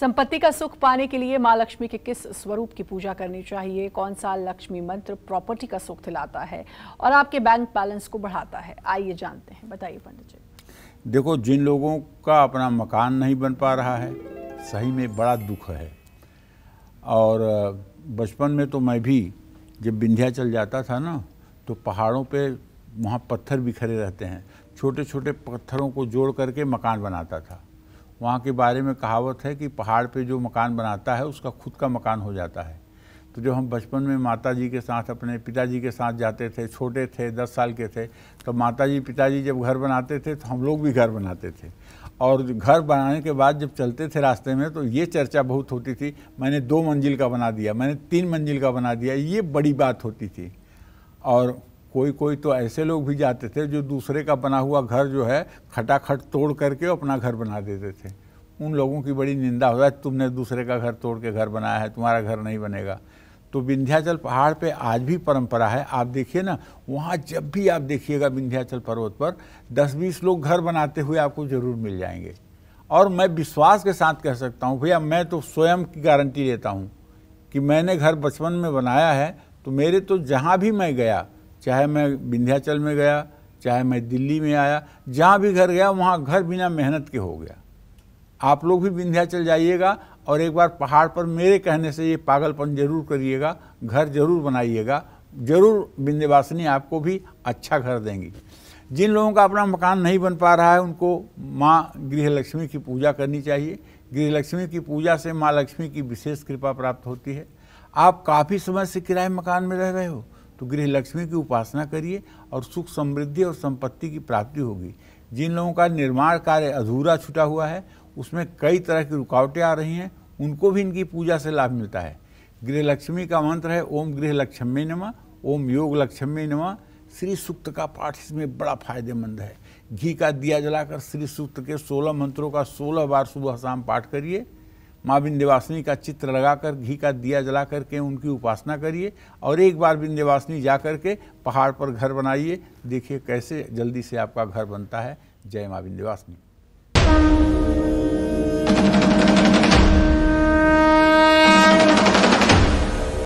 संपत्ति का सुख पाने के लिए माँ लक्ष्मी के किस स्वरूप की पूजा करनी चाहिए कौन सा लक्ष्मी मंत्र प्रॉपर्टी का सुख दिलाता है और आपके बैंक बैलेंस को बढ़ाता है आइए जानते हैं बताइए पंडित जी देखो जिन लोगों का अपना मकान नहीं बन पा रहा है सही में बड़ा दुख है और बचपन में तो मैं भी जब विंध्या चल जाता था ना तो पहाड़ों पे वहाँ पत्थर बिखरे रहते हैं छोटे छोटे पत्थरों को जोड़ करके मकान बनाता था वहाँ के बारे में कहावत है कि पहाड़ पे जो मकान बनाता है उसका खुद का मकान हो जाता है तो जो हम बचपन में माता जी के साथ अपने पिताजी के साथ जाते थे छोटे थे दस साल के थे तो माता जी पिताजी जब घर बनाते थे तो हम लोग भी घर बनाते थे और घर बनाने के बाद जब चलते थे रास्ते में तो ये चर्चा बहुत होती थी मैंने दो मंजिल का बना दिया मैंने तीन मंजिल का बना दिया ये बड़ी बात होती थी और कोई कोई तो ऐसे लोग भी जाते थे जो दूसरे का बना हुआ घर जो है खटाखट तोड़ करके अपना घर बना देते थे उन लोगों की बड़ी निंदा हो है तुमने दूसरे का घर तोड़ के घर बनाया है तुम्हारा घर नहीं बनेगा तो विंध्याचल पहाड़ पे आज भी परंपरा है आप देखिए ना वहाँ जब भी आप देखिएगा विंध्याचल पर्वत पर 10-20 लोग घर बनाते हुए आपको ज़रूर मिल जाएंगे और मैं विश्वास के साथ कह सकता हूँ भैया मैं तो स्वयं की गारंटी लेता हूँ कि मैंने घर बचपन में बनाया है तो मेरे तो जहाँ भी मैं गया चाहे मैं विंध्याचल में गया चाहे मैं दिल्ली में आया जहाँ भी घर गया वहाँ घर बिना मेहनत के हो गया आप लोग भी विंध्याचल जाइएगा और एक बार पहाड़ पर मेरे कहने से ये पागलपन जरूर करिएगा घर जरूर बनाइएगा जरूर विंध्यवासिनी आपको भी अच्छा घर देंगी जिन लोगों का अपना मकान नहीं बन पा रहा है उनको माँ गृहलक्ष्मी की पूजा करनी चाहिए गृहलक्ष्मी की पूजा से माँ लक्ष्मी की विशेष कृपा प्राप्त होती है आप काफ़ी समय से किराए मकान में रह रहे हो तो गृह लक्ष्मी की उपासना करिए और सुख समृद्धि और संपत्ति की प्राप्ति होगी जिन लोगों का निर्माण कार्य अधूरा छुटा हुआ है उसमें कई तरह की रुकावटें आ रही हैं उनको भी इनकी पूजा से लाभ मिलता है गृह लक्ष्मी का मंत्र है ओम गृह लक्ष्मी नमा ओम योग लक्ष्मी नमा श्री सूक्त का पाठ इसमें बड़ा फायदेमंद है घी का दिया जलाकर श्री सूक्त के सोलह मंत्रों का सोलह बार सुबह शाम पाठ करिए माँ विंध्यवासिनी का चित्र लगाकर घी का दिया जला करके उनकी उपासना करिए और एक बार विंध्यवासिनी जा करके पहाड़ पर घर बनाइए देखिए कैसे जल्दी से आपका घर बनता है जय माँ विंध्यवासिनी